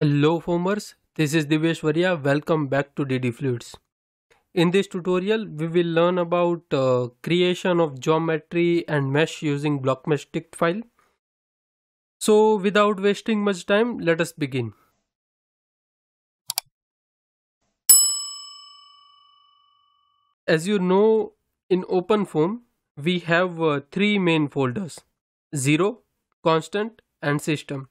Hello Formers, this is Divesh Varia. Welcome back to DD Fluids. In this tutorial, we will learn about uh, creation of geometry and mesh using block mesh tick file. So without wasting much time, let us begin. As you know, in OpenFOAM, we have uh, three main folders, 0, constant and system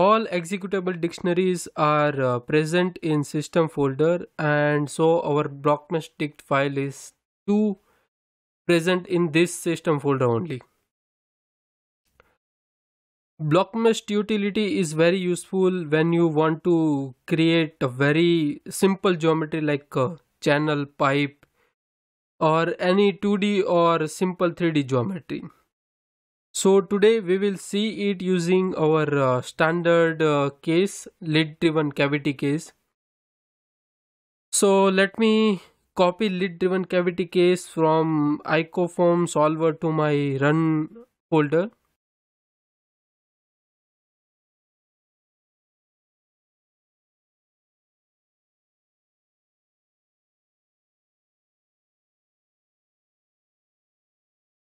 all executable dictionaries are uh, present in system folder and so our blockmeshdict file is two present in this system folder only BlockMesh utility is very useful when you want to create a very simple geometry like a uh, channel pipe or any 2d or simple 3d geometry so today we will see it using our uh, standard uh, case lid driven cavity case. So let me copy lid driven cavity case from IcoFoam solver to my run folder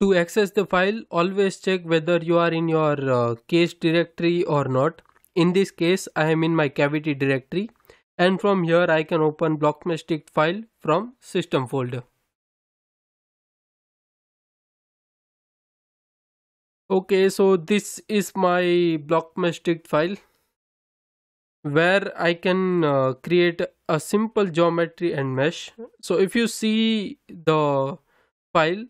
to access the file always check whether you are in your uh, cache directory or not in this case i am in my cavity directory and from here i can open blockmeshdict file from system folder okay so this is my blockmeshdict file where i can uh, create a simple geometry and mesh so if you see the file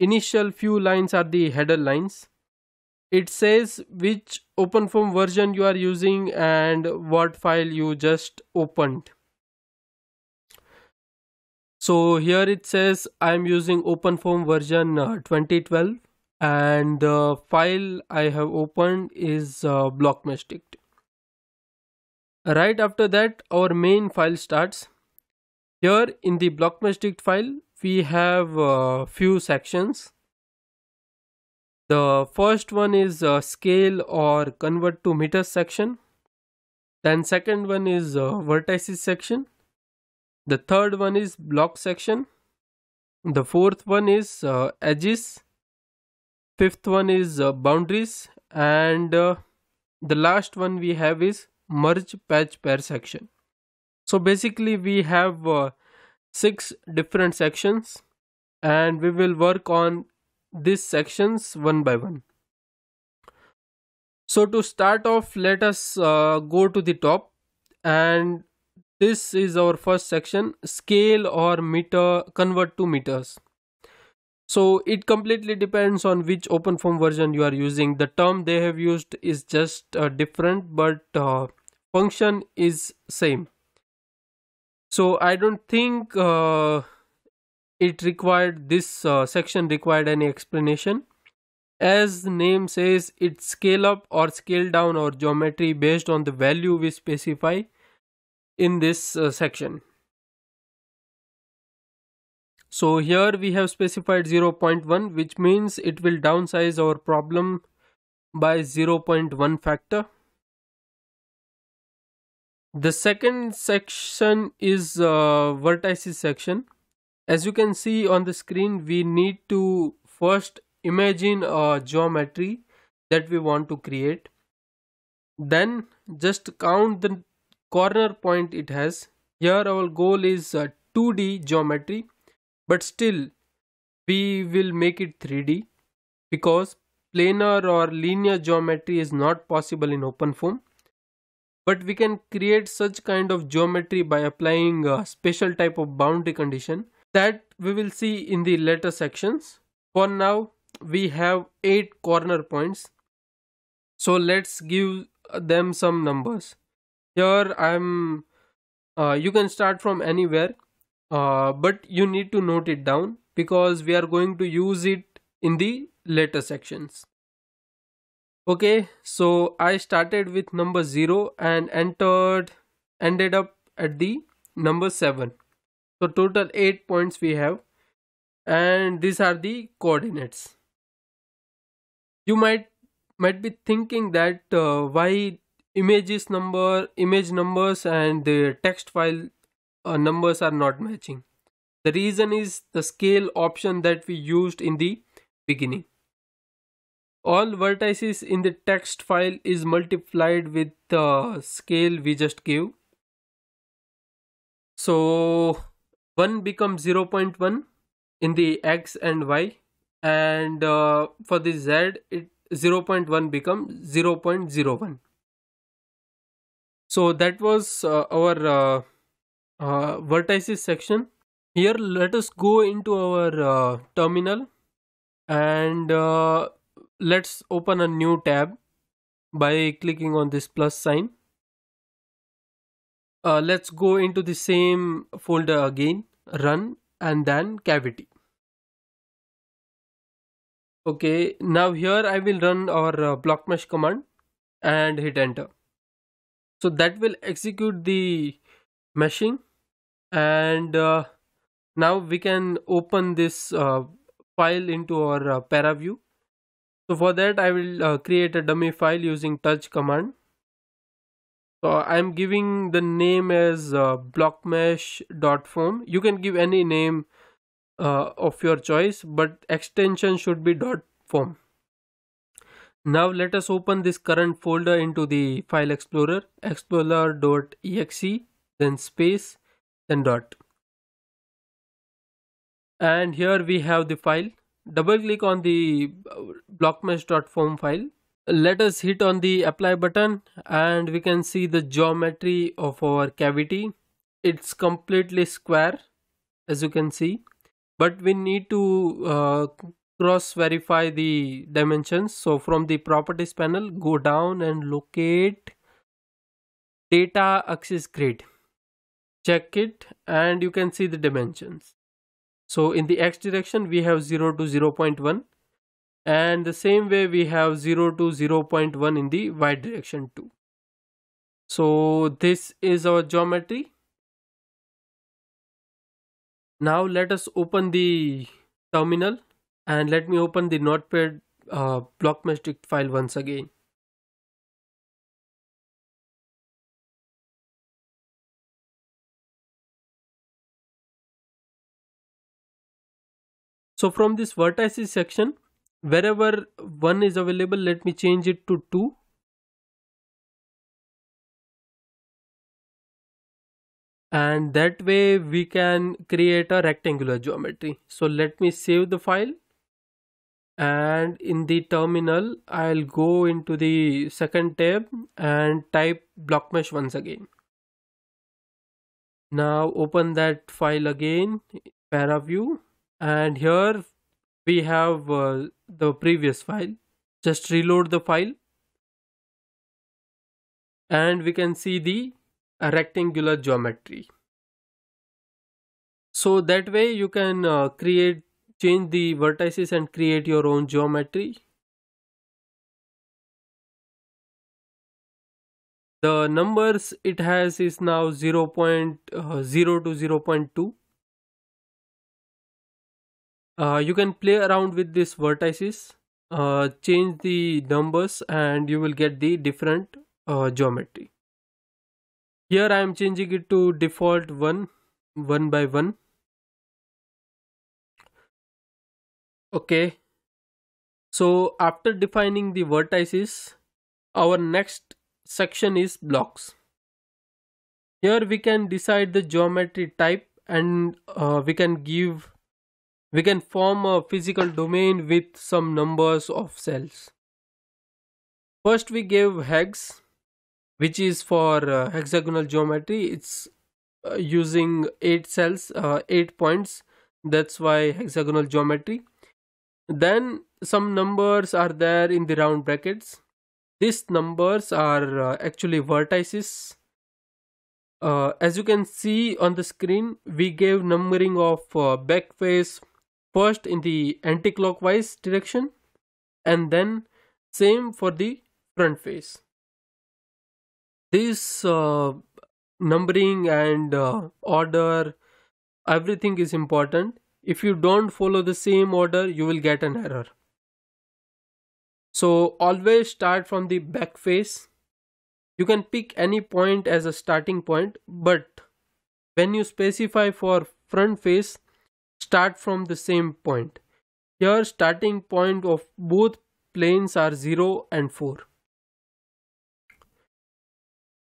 initial few lines are the header lines it says which OpenFOAM version you are using and what file you just opened so here it says i am using OpenFOAM version uh, 2012 and the file i have opened is uh, blockmeshdict right after that our main file starts here in the blockmeshdict file we have a uh, few sections. The first one is uh, scale or convert to meters section. Then second one is uh, vertices section. The third one is block section. The fourth one is edges. Fifth one is boundaries. And the last one we have is merge patch pair section. So basically we have six different sections and we will work on these sections one by one. So to start off, let us uh, go to the top and this is our first section scale or meter convert to meters. So it completely depends on which open form version you are using. The term they have used is just uh, different but uh, function is same so i don't think uh, it required this uh, section required any explanation as the name says it scale up or scale down or geometry based on the value we specify in this uh, section so here we have specified 0.1 which means it will downsize our problem by 0.1 factor the second section is uh, vertices section as you can see on the screen we need to first imagine a geometry that we want to create then just count the corner point it has here our goal is 2d uh, geometry but still we will make it 3d because planar or linear geometry is not possible in open form but we can create such kind of geometry by applying a special type of boundary condition that we will see in the later sections for now we have eight corner points so let's give them some numbers here i'm uh, you can start from anywhere uh, but you need to note it down because we are going to use it in the later sections okay so i started with number 0 and entered ended up at the number 7 so total 8 points we have and these are the coordinates you might might be thinking that uh, why images number image numbers and the text file uh, numbers are not matching the reason is the scale option that we used in the beginning all vertices in the text file is multiplied with the scale we just gave so 1 becomes 0.1 in the x and y and uh, for the z it 0.1 becomes 0.01 so that was uh, our uh, uh, vertices section here let us go into our uh, terminal and uh, let's open a new tab by clicking on this plus sign uh, let's go into the same folder again run and then cavity okay now here i will run our uh, block mesh command and hit enter so that will execute the meshing and uh, now we can open this uh, file into our uh, para view so for that I will uh, create a dummy file using touch command. So I'm giving the name as uh, blockmesh.form. You can give any name uh, of your choice but extension should be .form. Now let us open this current folder into the file explorer explorer.exe then space then dot and here we have the file double click on the uh, blockmesh.foam file let us hit on the apply button and we can see the geometry of our cavity it's completely square as you can see but we need to uh, cross verify the dimensions so from the properties panel go down and locate data axis grid check it and you can see the dimensions so in the x direction, we have 0 to 0 0.1 and the same way we have 0 to 0 0.1 in the y direction too. So this is our geometry. Now let us open the terminal and let me open the notepad uh, block matrix file once again. So from this vertices section, wherever 1 is available, let me change it to 2. And that way we can create a rectangular geometry. So let me save the file. And in the terminal, I'll go into the second tab and type block mesh once again. Now open that file again, ParaView and here we have uh, the previous file just reload the file and we can see the rectangular geometry so that way you can uh, create change the vertices and create your own geometry the numbers it has is now 0, uh, .0 to 0 0.2 uh, you can play around with these vertices uh, change the numbers and you will get the different uh, geometry here I am changing it to default 1 1 by 1 okay so after defining the vertices our next section is blocks here we can decide the geometry type and uh, we can give we can form a physical domain with some numbers of cells. First we gave hex which is for uh, hexagonal geometry it's uh, using 8 cells uh, 8 points that's why hexagonal geometry then some numbers are there in the round brackets these numbers are uh, actually vertices uh, as you can see on the screen we gave numbering of uh, back face first in the anti-clockwise direction and then same for the front face this uh, numbering and uh, order everything is important if you don't follow the same order you will get an error so always start from the back face you can pick any point as a starting point but when you specify for front face start from the same point. Here starting point of both planes are 0 and 4.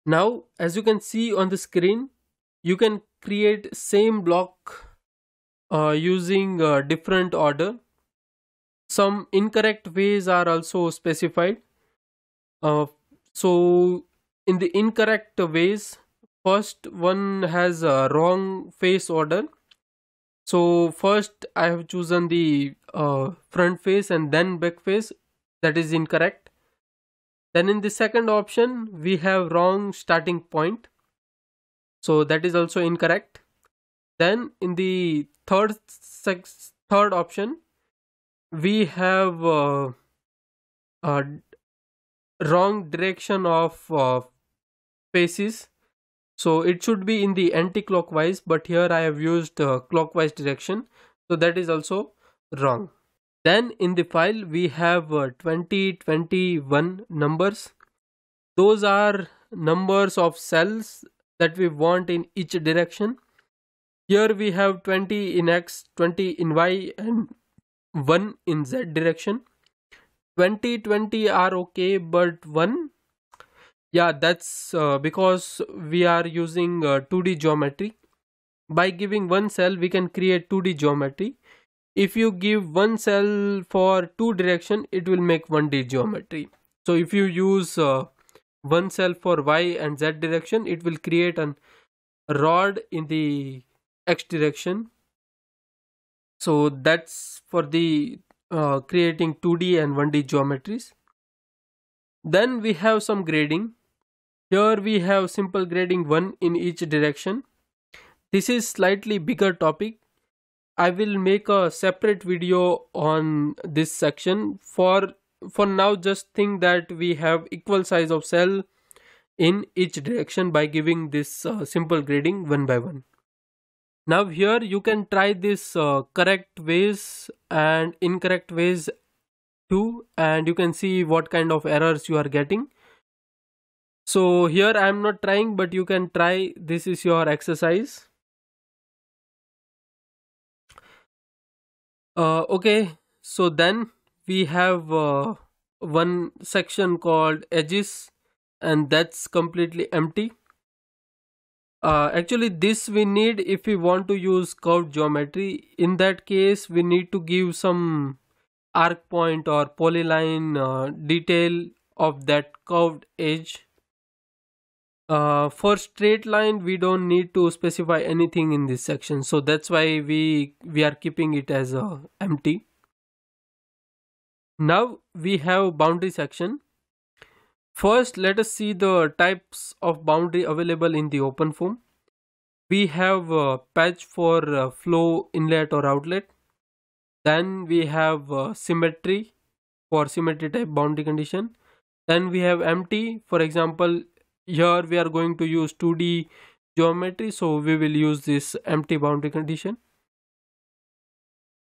Now as you can see on the screen you can create same block uh, using uh, different order. Some incorrect ways are also specified. Uh, so in the incorrect ways first one has a wrong face order so first I have chosen the uh, front face and then back face that is incorrect then in the second option we have wrong starting point so that is also incorrect then in the third sex third option we have uh, uh, wrong direction of uh, faces so it should be in the anti-clockwise but here I have used uh, clockwise direction so that is also wrong then in the file we have uh, 20 21 numbers those are numbers of cells that we want in each direction here we have 20 in x 20 in y and 1 in z direction 20 20 are okay but 1 yeah that's uh, because we are using uh, 2d geometry by giving one cell we can create 2d geometry if you give one cell for two direction it will make 1d geometry so if you use uh, one cell for y and z direction it will create a rod in the x direction so that's for the uh, creating 2d and 1d geometries then we have some grading here we have simple grading 1 in each direction. This is slightly bigger topic. I will make a separate video on this section. For, for now just think that we have equal size of cell in each direction by giving this uh, simple grading one by one. Now here you can try this uh, correct ways and incorrect ways too and you can see what kind of errors you are getting. So here I am not trying but you can try this is your exercise. Uh, okay so then we have uh, one section called edges and that's completely empty. Uh, actually this we need if we want to use curved geometry in that case we need to give some arc point or polyline uh, detail of that curved edge uh, for straight line we don't need to specify anything in this section so that's why we we are keeping it as uh, empty now we have boundary section first let us see the types of boundary available in the open form we have a uh, patch for uh, flow inlet or outlet then we have symmetry for symmetry type boundary condition then we have empty for example here we are going to use 2d geometry so we will use this empty boundary condition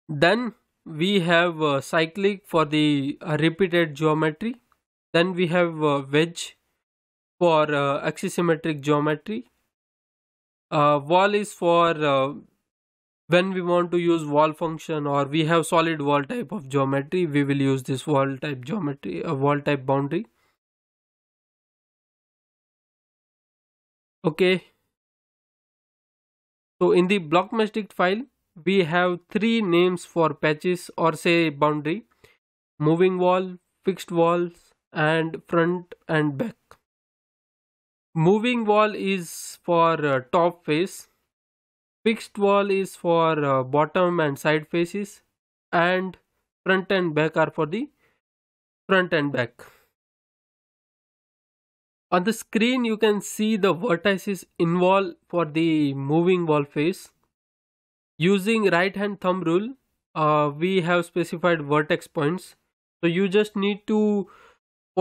then we have uh, cyclic for the uh, repeated geometry then we have uh, wedge for uh, axisymmetric geometry uh, wall is for uh, when we want to use wall function or we have solid wall type of geometry we will use this wall type geometry a wall type boundary okay so in the block blockmeshdict file we have three names for patches or say boundary moving wall fixed walls and front and back moving wall is for uh, top face fixed wall is for uh, bottom and side faces and front and back are for the front and back on the screen you can see the vertices involved for the moving wall face using right hand thumb rule uh, we have specified vertex points so you just need to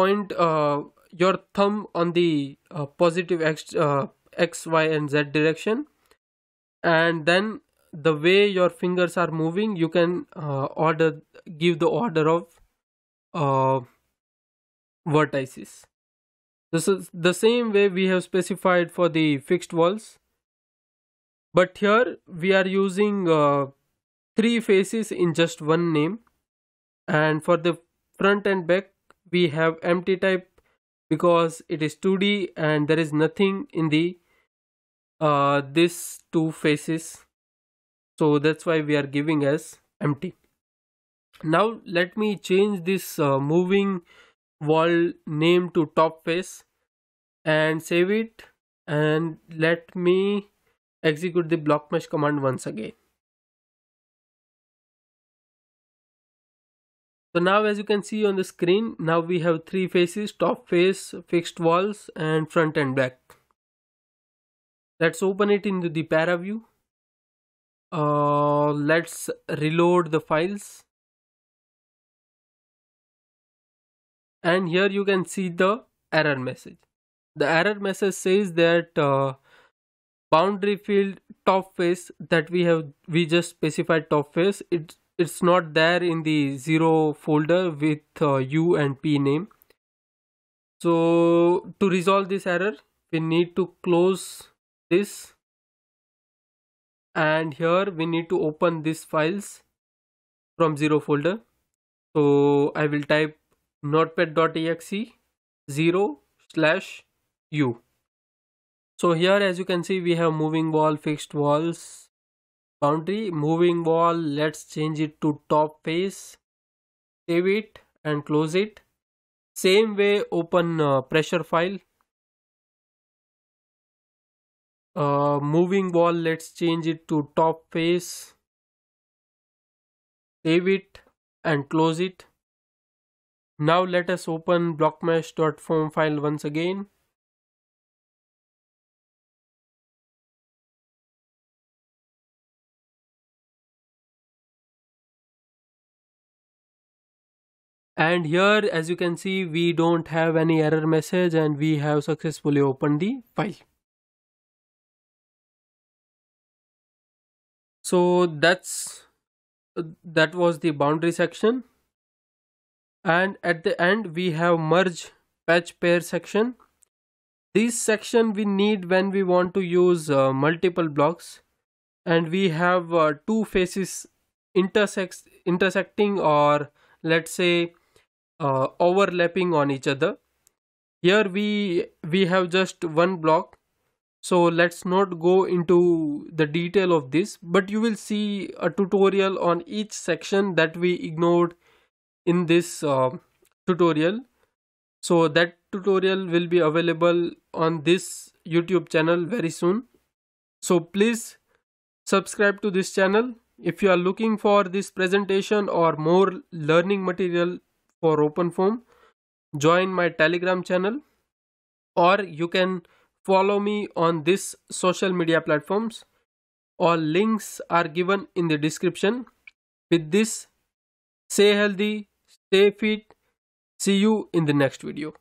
point uh, your thumb on the uh, positive x, uh, x y and z direction and then the way your fingers are moving you can uh, order give the order of uh, vertices this is the same way we have specified for the fixed walls. But here we are using uh, three faces in just one name. And for the front and back, we have empty type because it is 2D and there is nothing in the uh, these two faces. So that's why we are giving as empty. Now let me change this uh, moving world name to top face and save it and let me execute the block mesh command once again. So now as you can see on the screen, now we have three faces, top face, fixed walls and front and back. Let's open it into the para view. Uh, let's reload the files and here you can see the error message the error message says that uh, boundary field top face that we have we just specified top face it it's not there in the zero folder with uh, u and p name so to resolve this error we need to close this and here we need to open these files from zero folder so i will type notepad.exe 0 slash u. So here as you can see we have moving wall, fixed walls, boundary, moving wall, let's change it to top face, save it and close it. Same way open uh, pressure file. Uh, moving wall, let's change it to top face, save it and close it. Now let us open blockmesh.form file once again. And here as you can see we don't have any error message and we have successfully opened the file. So that's that was the boundary section and at the end we have merge patch pair section this section we need when we want to use uh, multiple blocks and we have uh, two faces intersect intersecting or let's say uh, overlapping on each other here we we have just one block so let's not go into the detail of this but you will see a tutorial on each section that we ignored in this uh, tutorial so that tutorial will be available on this youtube channel very soon so please subscribe to this channel if you are looking for this presentation or more learning material for openform join my telegram channel or you can follow me on this social media platforms all links are given in the description with this stay healthy Stay fit. See you in the next video.